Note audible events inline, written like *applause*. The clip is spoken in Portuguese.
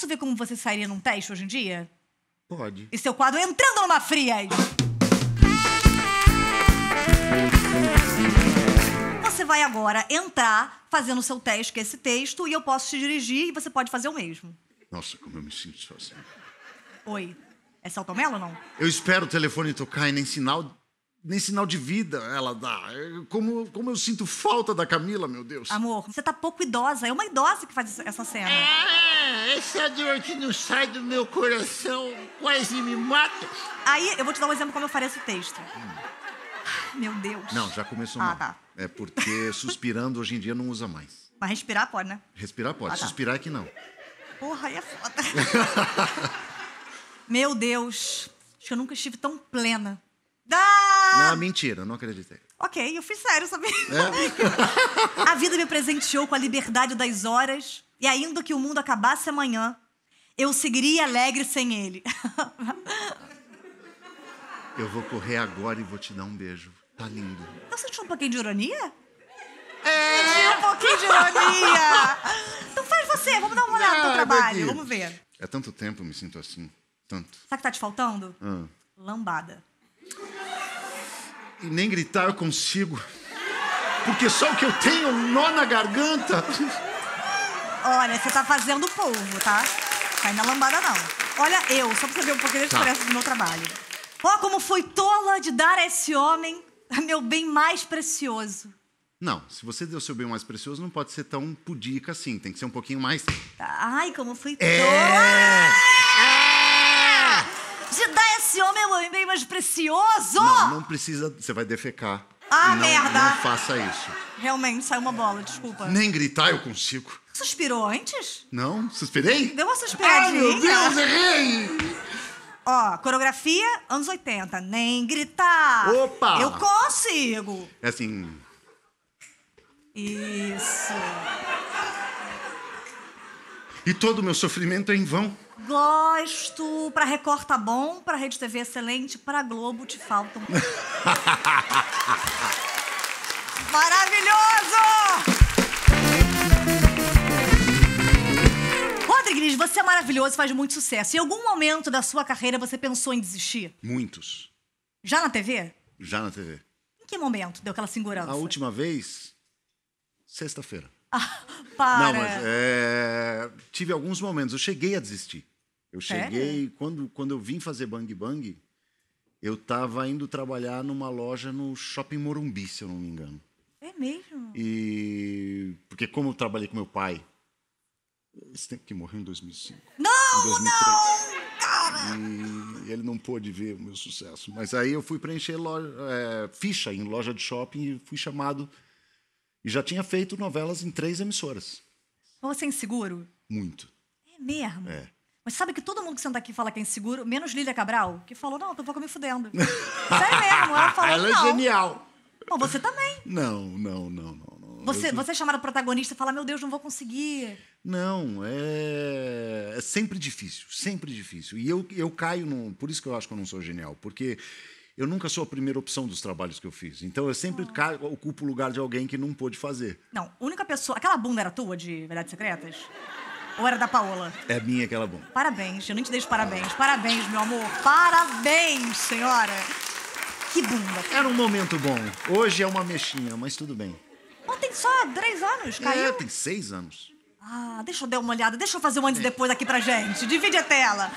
Posso ver como você sairia num teste hoje em dia? Pode. E seu quadro Entrando numa fria. Você vai agora entrar fazendo o seu teste, que é esse texto, e eu posso te dirigir e você pode fazer o mesmo. Nossa, como eu me sinto sozinho. Oi. É salto Mello ou não? Eu espero o telefone tocar e nem sinal, nem sinal de vida ela dá. É, como, como eu sinto falta da Camila, meu Deus. Amor, você tá pouco idosa. É uma idosa que faz essa cena. É. É, essa dor que não sai do meu coração quase me mata. Aí eu vou te dar um exemplo como eu faria esse texto. Hum. Meu Deus. Não, já começou ah, mal. Tá. É porque *laughs* suspirando hoje em dia não usa mais. Mas respirar pode, né? Respirar pode, ah, tá. suspirar é que não. Porra, aí é foda. *laughs* meu Deus, acho que eu nunca estive tão plena. Ah! Não, mentira, não acreditei. Ok, eu fui sério, sabia? É? *laughs* a vida me presenteou com a liberdade das horas e ainda que o mundo acabasse amanhã, eu seguiria alegre sem ele. eu vou correr agora e vou te dar um beijo. Tá lindo. Eu senti um pouquinho de ironia? É! um pouquinho de ironia! então faz você, vamos dar uma olhada no ah, trabalho, vamos ver. É tanto tempo eu me sinto assim. Tanto. Sabe o que tá te faltando? Ah. Lambada. E nem gritar eu consigo. Porque só o que eu tenho nó na garganta. Olha, você tá fazendo o polvo, tá? Sai na lambada, não. Olha eu, só pra você ver um pouquinho da diferença tá. do meu trabalho. Ó, oh, como fui tola de dar a esse homem *laughs* meu bem mais precioso. Não, se você deu seu bem mais precioso, não pode ser tão pudica assim. Tem que ser um pouquinho mais. Ai, como fui é! tola! É... É... De dar esse homem meu bem mais precioso! Não, não precisa. Você vai defecar. Ah, não, merda! Não faça isso. Realmente, saiu uma bola, desculpa. Nem gritar eu consigo. Suspirou antes? Não, suspirei? Deu uma suspiradinha. Ai, meu Deus, errei! Ó, coreografia, anos 80. Nem gritar. Opa! Eu consigo. É assim... Isso. E todo o meu sofrimento é em vão. Gosto. Pra Record tá bom, pra Rede TV excelente, pra Globo te faltam. *laughs* Maravilhoso! Cris, você é maravilhoso, faz muito sucesso. Em algum momento da sua carreira você pensou em desistir? Muitos. Já na TV? Já na TV. Em que momento deu aquela segurança? A última vez, sexta-feira. *laughs* Ah, para. Não, mas é, tive alguns momentos. Eu cheguei a desistir. Eu cheguei é? quando quando eu vim fazer Bang Bang, eu estava indo trabalhar numa loja no Shopping Morumbi, se eu não me engano. É mesmo? E porque como eu trabalhei com meu pai esse tempo que morreu em 2005. Não, em 2003. não! E ele não pôde ver o meu sucesso. Mas aí eu fui preencher loja, é, ficha em loja de shopping e fui chamado. E já tinha feito novelas em três emissoras. Mas você é inseguro? Muito. É mesmo? É. Mas sabe que todo mundo que senta aqui fala que é inseguro, menos Lília Cabral, que falou, não, tô um pouco me fudendo. *laughs* É mesmo, ela falou, Ela é não. genial. Bom, você também. Não, não, não, não. Você, você é chamado protagonista e fala, meu Deus, não vou conseguir. Não, é, é sempre difícil, sempre difícil. E eu, eu caio num. Por isso que eu acho que eu não sou genial, porque eu nunca sou a primeira opção dos trabalhos que eu fiz. Então eu sempre oh. Ah. caio, ocupo o lugar de alguém que não pôde fazer. Não, a única pessoa. Aquela bunda era tua de Verdades Secretas? Ou era da Paola? É minha aquela bunda. Parabéns, eu nem te deixo parabéns. Parabéns, meu amor. Parabéns, senhora. Que bunda. Era um momento bom. Hoje é uma mexinha, mas tudo bem tem só três anos, é, caiu? É, tem seis anos. Ah, deixa eu dar uma olhada, deixa eu fazer um antes e depois aqui pra gente. Divide a tela.